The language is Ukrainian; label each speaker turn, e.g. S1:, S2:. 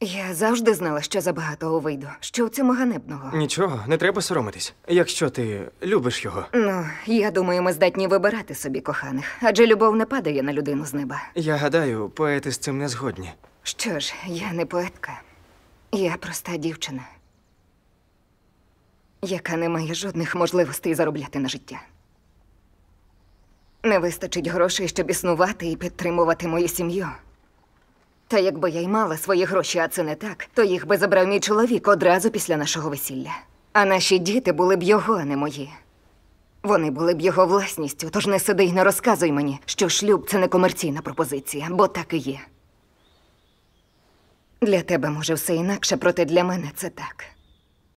S1: Я завжди знала, що забагато вийду. Що в цьому ганебного?
S2: Нічого, не треба соромитись, якщо ти любиш його.
S1: Ну, я думаю, ми здатні вибирати собі коханих, адже любов не падає на людину з неба.
S2: Я гадаю, поети з цим не згодні.
S1: Що ж, я не поетка, я проста дівчина, яка не має жодних можливостей заробляти на життя. Не вистачить грошей, щоб існувати і підтримувати мою сім'ю. Та якби я й мала свої гроші, а це не так, то їх би забрав мій чоловік одразу після нашого весілля. А наші діти були б його, а не мої. Вони були б його власністю, тож не сиди й не розказуй мені, що шлюб це не комерційна пропозиція, бо так і є. Для тебе може все інакше, проте для мене це так.